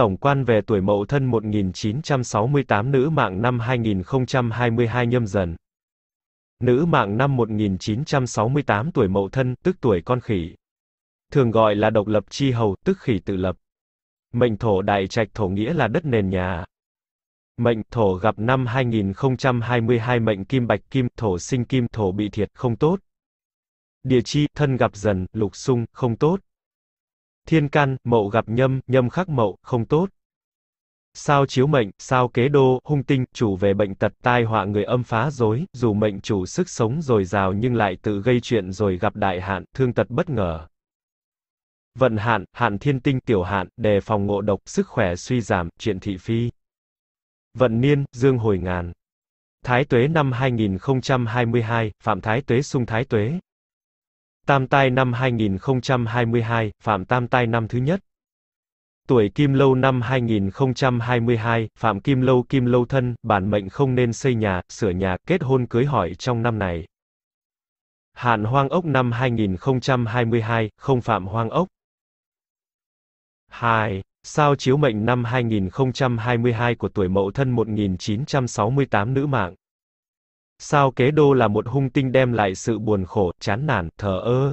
Tổng quan về tuổi mậu thân 1968 nữ mạng năm 2022 nhâm dần. Nữ mạng năm 1968 tuổi mậu thân, tức tuổi con khỉ. Thường gọi là độc lập chi hầu, tức khỉ tự lập. Mệnh thổ đại trạch thổ nghĩa là đất nền nhà. Mệnh thổ gặp năm 2022 mệnh kim bạch kim, thổ sinh kim, thổ bị thiệt, không tốt. Địa chi, thân gặp dần, lục sung, không tốt. Thiên can mậu gặp nhâm, nhâm khắc mậu, không tốt. Sao chiếu mệnh, sao kế đô, hung tinh, chủ về bệnh tật, tai họa người âm phá dối, dù mệnh chủ sức sống dồi dào nhưng lại tự gây chuyện rồi gặp đại hạn, thương tật bất ngờ. Vận hạn, hạn thiên tinh, tiểu hạn, đề phòng ngộ độc, sức khỏe suy giảm, chuyện thị phi. Vận niên, dương hồi ngàn. Thái tuế năm 2022, Phạm Thái tuế sung Thái tuế. Tam tai năm 2022, Phạm Tam tai năm thứ nhất. Tuổi Kim Lâu năm 2022, Phạm Kim Lâu Kim Lâu thân, bản mệnh không nên xây nhà, sửa nhà, kết hôn cưới hỏi trong năm này. Hạn Hoang ốc năm 2022, không Phạm Hoang ốc. 2. Sao chiếu mệnh năm 2022 của tuổi Mậu Thân 1968 nữ mạng. Sao kế đô là một hung tinh đem lại sự buồn khổ, chán nản, thờ ơ.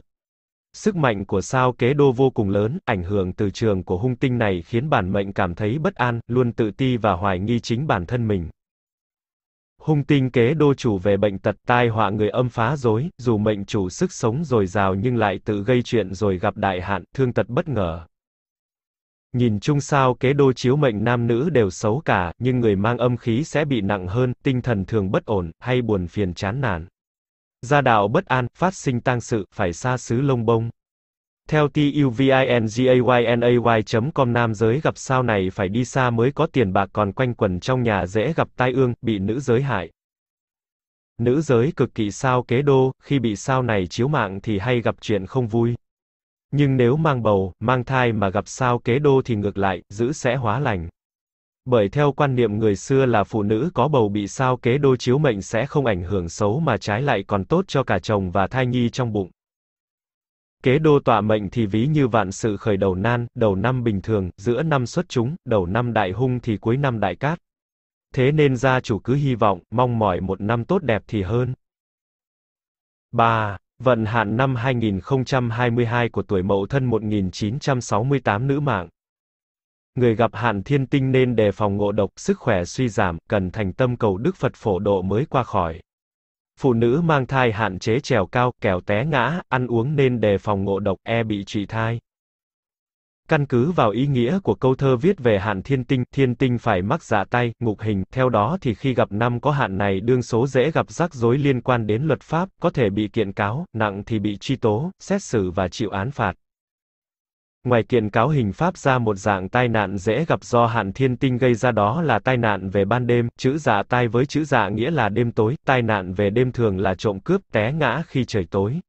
Sức mạnh của sao kế đô vô cùng lớn, ảnh hưởng từ trường của hung tinh này khiến bản mệnh cảm thấy bất an, luôn tự ti và hoài nghi chính bản thân mình. Hung tinh kế đô chủ về bệnh tật tai họa người âm phá dối, dù mệnh chủ sức sống dồi dào nhưng lại tự gây chuyện rồi gặp đại hạn, thương tật bất ngờ. Nhìn chung sao kế đô chiếu mệnh nam nữ đều xấu cả, nhưng người mang âm khí sẽ bị nặng hơn, tinh thần thường bất ổn, hay buồn phiền chán nản. Gia đạo bất an, phát sinh tang sự, phải xa xứ lông bông. Theo tuvingayay.com nam giới gặp sao này phải đi xa mới có tiền bạc còn quanh quẩn trong nhà dễ gặp tai ương, bị nữ giới hại. Nữ giới cực kỳ sao kế đô, khi bị sao này chiếu mạng thì hay gặp chuyện không vui. Nhưng nếu mang bầu, mang thai mà gặp sao kế đô thì ngược lại, giữ sẽ hóa lành. Bởi theo quan niệm người xưa là phụ nữ có bầu bị sao kế đô chiếu mệnh sẽ không ảnh hưởng xấu mà trái lại còn tốt cho cả chồng và thai nhi trong bụng. Kế đô tọa mệnh thì ví như vạn sự khởi đầu nan, đầu năm bình thường, giữa năm xuất chúng, đầu năm đại hung thì cuối năm đại cát. Thế nên gia chủ cứ hy vọng, mong mỏi một năm tốt đẹp thì hơn. 3. Vận hạn năm 2022 của tuổi mậu thân 1968 nữ mạng. Người gặp hạn thiên tinh nên đề phòng ngộ độc, sức khỏe suy giảm, cần thành tâm cầu Đức Phật phổ độ mới qua khỏi. Phụ nữ mang thai hạn chế trèo cao, kẻo té ngã, ăn uống nên đề phòng ngộ độc, e bị trị thai. Căn cứ vào ý nghĩa của câu thơ viết về hạn thiên tinh, thiên tinh phải mắc dạ tay, ngục hình, theo đó thì khi gặp năm có hạn này đương số dễ gặp rắc rối liên quan đến luật pháp, có thể bị kiện cáo, nặng thì bị truy tố, xét xử và chịu án phạt. Ngoài kiện cáo hình pháp ra một dạng tai nạn dễ gặp do hạn thiên tinh gây ra đó là tai nạn về ban đêm, chữ dạ tai với chữ dạ nghĩa là đêm tối, tai nạn về đêm thường là trộm cướp, té ngã khi trời tối.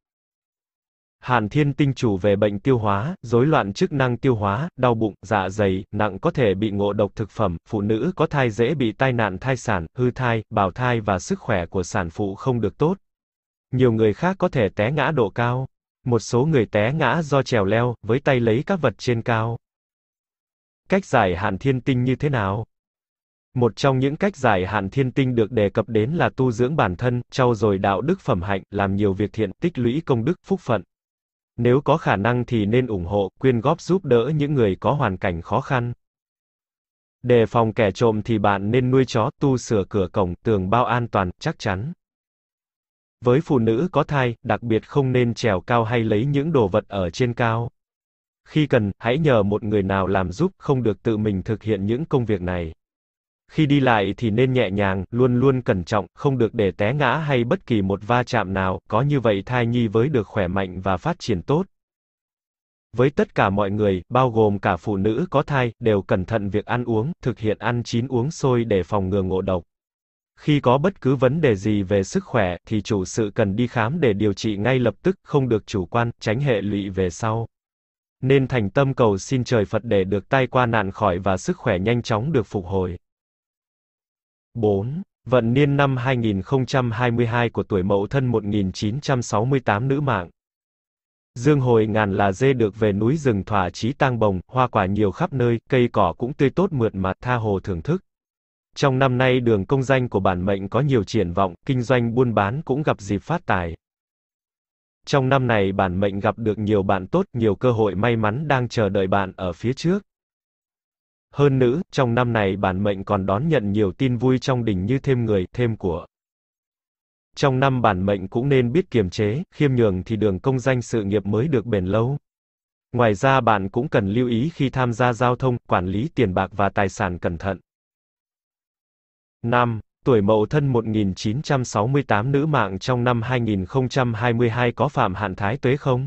Hàn Thiên Tinh chủ về bệnh tiêu hóa, rối loạn chức năng tiêu hóa, đau bụng, dạ dày, nặng có thể bị ngộ độc thực phẩm, phụ nữ có thai dễ bị tai nạn thai sản, hư thai, bào thai và sức khỏe của sản phụ không được tốt. Nhiều người khác có thể té ngã độ cao. Một số người té ngã do trèo leo, với tay lấy các vật trên cao. Cách giải hạn thiên tinh như thế nào? Một trong những cách giải hạn thiên tinh được đề cập đến là tu dưỡng bản thân, trau dồi đạo đức phẩm hạnh, làm nhiều việc thiện, tích lũy công đức, phúc phận. Nếu có khả năng thì nên ủng hộ, quyên góp giúp đỡ những người có hoàn cảnh khó khăn. để phòng kẻ trộm thì bạn nên nuôi chó, tu sửa cửa cổng, tường bao an toàn, chắc chắn. Với phụ nữ có thai, đặc biệt không nên trèo cao hay lấy những đồ vật ở trên cao. Khi cần, hãy nhờ một người nào làm giúp, không được tự mình thực hiện những công việc này. Khi đi lại thì nên nhẹ nhàng, luôn luôn cẩn trọng, không được để té ngã hay bất kỳ một va chạm nào, có như vậy thai nhi mới được khỏe mạnh và phát triển tốt. Với tất cả mọi người, bao gồm cả phụ nữ có thai, đều cẩn thận việc ăn uống, thực hiện ăn chín uống sôi để phòng ngừa ngộ độc. Khi có bất cứ vấn đề gì về sức khỏe, thì chủ sự cần đi khám để điều trị ngay lập tức, không được chủ quan, tránh hệ lụy về sau. Nên thành tâm cầu xin trời Phật để được tai qua nạn khỏi và sức khỏe nhanh chóng được phục hồi. 4. Vận niên năm 2022 của tuổi mậu thân 1968 nữ mạng. Dương hồi ngàn là dê được về núi rừng thỏa chí tang bồng, hoa quả nhiều khắp nơi, cây cỏ cũng tươi tốt mượt mà, tha hồ thưởng thức. Trong năm nay đường công danh của bản mệnh có nhiều triển vọng, kinh doanh buôn bán cũng gặp dịp phát tài. Trong năm này bản mệnh gặp được nhiều bạn tốt, nhiều cơ hội may mắn đang chờ đợi bạn ở phía trước. Hơn nữ trong năm này bản mệnh còn đón nhận nhiều tin vui trong đỉnh như thêm người, thêm của. Trong năm bản mệnh cũng nên biết kiềm chế, khiêm nhường thì đường công danh sự nghiệp mới được bền lâu. Ngoài ra bạn cũng cần lưu ý khi tham gia giao thông, quản lý tiền bạc và tài sản cẩn thận. 5. Tuổi Mậu Thân 1968 nữ mạng trong năm 2022 có phạm hạn thái tuế không?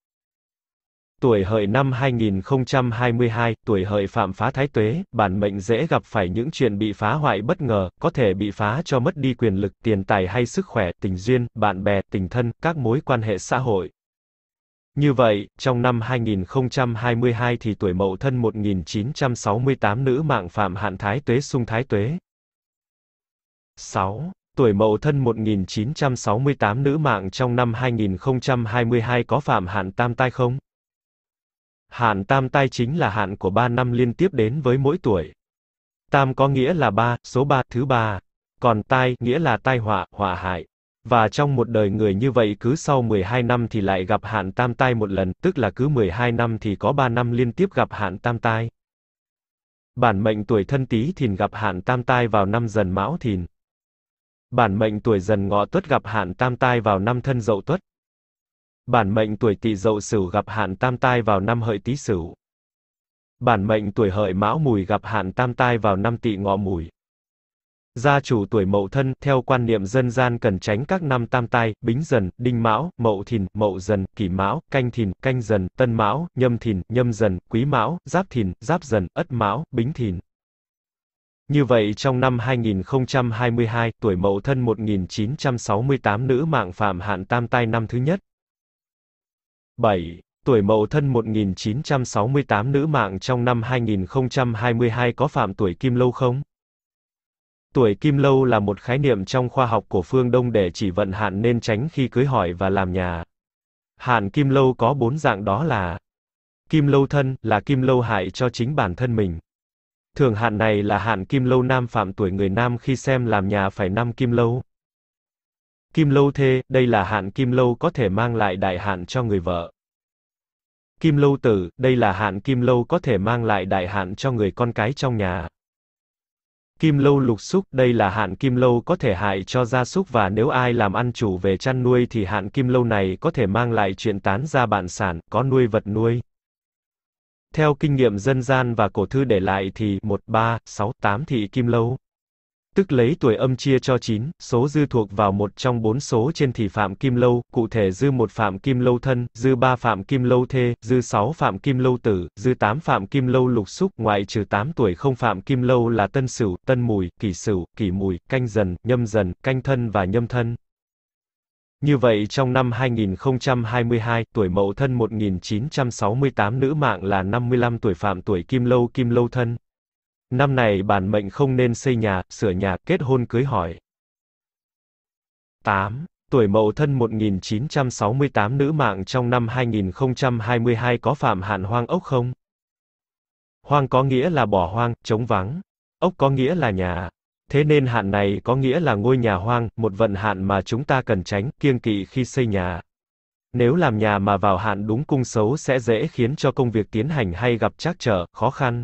Tuổi hợi năm 2022, tuổi hợi phạm phá thái tuế, bản mệnh dễ gặp phải những chuyện bị phá hoại bất ngờ, có thể bị phá cho mất đi quyền lực, tiền tài hay sức khỏe, tình duyên, bạn bè, tình thân, các mối quan hệ xã hội. Như vậy, trong năm 2022 thì tuổi mậu thân 1968 nữ mạng phạm hạn thái tuế sung thái tuế. 6. Tuổi Mậu Thân 1968 nữ mạng trong năm 2022 có phạm hạn tam tai không? Hạn tam tai chính là hạn của 3 năm liên tiếp đến với mỗi tuổi. Tam có nghĩa là ba, số 3, thứ ba. Còn tai, nghĩa là tai họa, họa hại. Và trong một đời người như vậy cứ sau 12 năm thì lại gặp hạn tam tai một lần, tức là cứ 12 năm thì có 3 năm liên tiếp gặp hạn tam tai. Bản mệnh tuổi thân tý thìn gặp hạn tam tai vào năm dần mão thìn. Bản mệnh tuổi dần ngọ tuất gặp hạn tam tai vào năm thân dậu tuất. Bản mệnh tuổi Tỵ Dậu Sửu gặp hạn tam tai vào năm Hợi Tý Sửu. Bản mệnh tuổi Hợi Mão Mùi gặp hạn tam tai vào năm Tỵ Ngọ Mùi. Gia chủ tuổi Mậu Thân, theo quan niệm dân gian cần tránh các năm tam tai, Bính Dần, Đinh Mão, Mậu Thìn, Mậu Dần, Kỷ Mão, Canh Thìn, Canh Dần, Tân Mão, Nhâm Thìn, Nhâm Dần, Quý Mão, Giáp Thìn, Giáp Dần, Ất Mão, Bính Thìn. Như vậy trong năm 2022, tuổi Mậu Thân 1968 nữ mạng phạm hạn tam tai năm thứ nhất. 7. Tuổi mậu thân 1968 nữ mạng trong năm 2022 có phạm tuổi kim lâu không? Tuổi kim lâu là một khái niệm trong khoa học của phương Đông để chỉ vận hạn nên tránh khi cưới hỏi và làm nhà. Hạn kim lâu có bốn dạng đó là Kim lâu thân là kim lâu hại cho chính bản thân mình. Thường hạn này là hạn kim lâu nam phạm tuổi người nam khi xem làm nhà phải năm kim lâu. Kim lâu thê, đây là hạn kim lâu có thể mang lại đại hạn cho người vợ. Kim lâu tử, đây là hạn kim lâu có thể mang lại đại hạn cho người con cái trong nhà. Kim lâu lục xúc, đây là hạn kim lâu có thể hại cho gia súc và nếu ai làm ăn chủ về chăn nuôi thì hạn kim lâu này có thể mang lại chuyện tán gia bạn sản, có nuôi vật nuôi. Theo kinh nghiệm dân gian và cổ thư để lại thì 1, 3, 6, 8 thị kim lâu. Tức lấy tuổi âm chia cho 9, số dư thuộc vào một trong bốn số trên thì phạm kim lâu, cụ thể dư một phạm kim lâu thân, dư ba phạm kim lâu thê, dư 6 phạm kim lâu tử, dư 8 phạm kim lâu lục xúc, ngoại trừ 8 tuổi không phạm kim lâu là tân sửu, tân mùi, kỷ sửu, kỷ mùi, canh dần, nhâm dần, canh thân và nhâm thân. Như vậy trong năm 2022, tuổi mậu thân 1968 nữ mạng là 55 tuổi phạm tuổi kim lâu kim lâu thân. Năm này bản mệnh không nên xây nhà, sửa nhà, kết hôn cưới hỏi. 8. Tuổi Mậu Thân 1968 nữ mạng trong năm 2022 có phạm hạn hoang ốc không? Hoang có nghĩa là bỏ hoang, trống vắng. Ốc có nghĩa là nhà. Thế nên hạn này có nghĩa là ngôi nhà hoang, một vận hạn mà chúng ta cần tránh, kiêng kỵ khi xây nhà. Nếu làm nhà mà vào hạn đúng cung xấu sẽ dễ khiến cho công việc tiến hành hay gặp trắc trở, khó khăn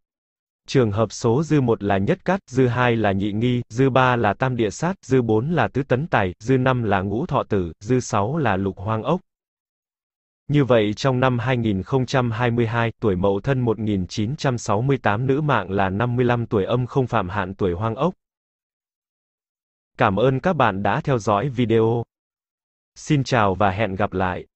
trường hợp số dư 1 là nhất cát, dư 2 là nhị nghi, dư 3 là tam địa sát, dư 4 là tứ tấn tài, dư 5 là ngũ thọ tử, dư 6 là lục hoang ốc. Như vậy trong năm 2022, tuổi mậu thân 1968 nữ mạng là 55 tuổi âm không phạm hạn tuổi hoang ốc. Cảm ơn các bạn đã theo dõi video. Xin chào và hẹn gặp lại.